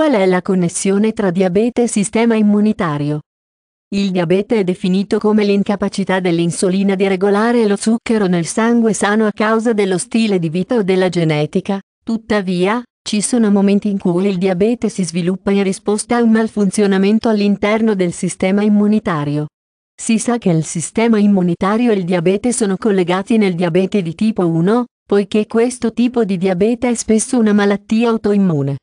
Qual è la connessione tra diabete e sistema immunitario? Il diabete è definito come l'incapacità dell'insulina di regolare lo zucchero nel sangue sano a causa dello stile di vita o della genetica, tuttavia, ci sono momenti in cui il diabete si sviluppa in risposta a un malfunzionamento all'interno del sistema immunitario. Si sa che il sistema immunitario e il diabete sono collegati nel diabete di tipo 1, poiché questo tipo di diabete è spesso una malattia autoimmune.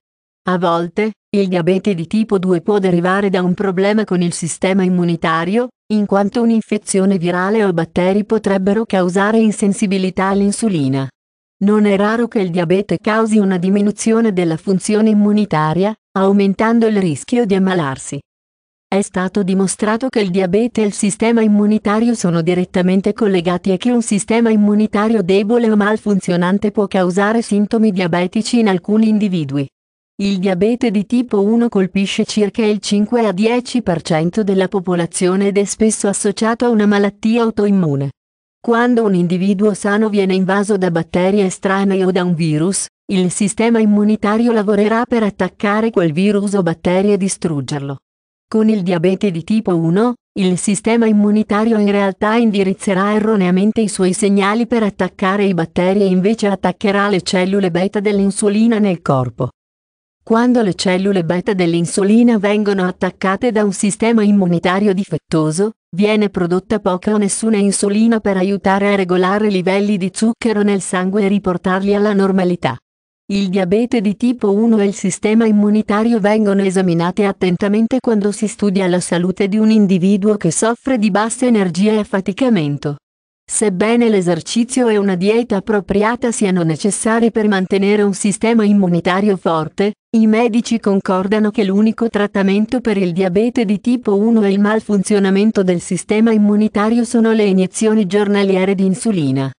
A volte, il diabete di tipo 2 può derivare da un problema con il sistema immunitario, in quanto un'infezione virale o batteri potrebbero causare insensibilità all'insulina. Non è raro che il diabete causi una diminuzione della funzione immunitaria, aumentando il rischio di ammalarsi. È stato dimostrato che il diabete e il sistema immunitario sono direttamente collegati e che un sistema immunitario debole o malfunzionante può causare sintomi diabetici in alcuni individui. Il diabete di tipo 1 colpisce circa il 5 a 10% della popolazione ed è spesso associato a una malattia autoimmune. Quando un individuo sano viene invaso da batteri estranei o da un virus, il sistema immunitario lavorerà per attaccare quel virus o batteri e distruggerlo. Con il diabete di tipo 1, il sistema immunitario in realtà indirizzerà erroneamente i suoi segnali per attaccare i batteri e invece attaccherà le cellule beta dell'insulina nel corpo. Quando le cellule beta dell'insulina vengono attaccate da un sistema immunitario difettoso, viene prodotta poca o nessuna insulina per aiutare a regolare i livelli di zucchero nel sangue e riportarli alla normalità. Il diabete di tipo 1 e il sistema immunitario vengono esaminate attentamente quando si studia la salute di un individuo che soffre di bassa energia e affaticamento. Sebbene l'esercizio e una dieta appropriata siano necessari per mantenere un sistema immunitario forte, i medici concordano che l'unico trattamento per il diabete di tipo 1 e il malfunzionamento del sistema immunitario sono le iniezioni giornaliere di insulina.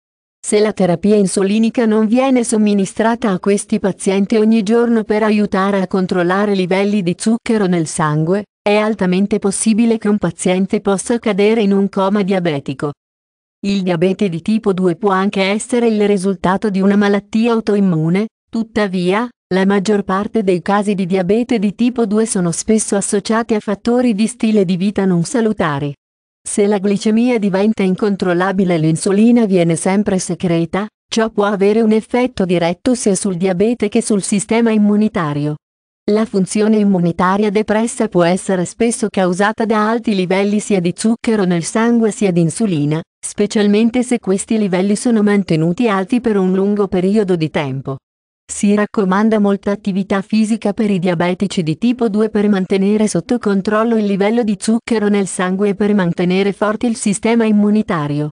Se la terapia insulinica non viene somministrata a questi pazienti ogni giorno per aiutare a controllare livelli di zucchero nel sangue, è altamente possibile che un paziente possa cadere in un coma diabetico, il diabete di tipo 2 può anche essere il risultato di una malattia autoimmune, tuttavia, la maggior parte dei casi di diabete di tipo 2 sono spesso associati a fattori di stile di vita non salutari. Se la glicemia diventa incontrollabile e l'insulina viene sempre secreta, ciò può avere un effetto diretto sia sul diabete che sul sistema immunitario. La funzione immunitaria depressa può essere spesso causata da alti livelli sia di zucchero nel sangue sia di insulina, specialmente se questi livelli sono mantenuti alti per un lungo periodo di tempo. Si raccomanda molta attività fisica per i diabetici di tipo 2 per mantenere sotto controllo il livello di zucchero nel sangue e per mantenere forte il sistema immunitario.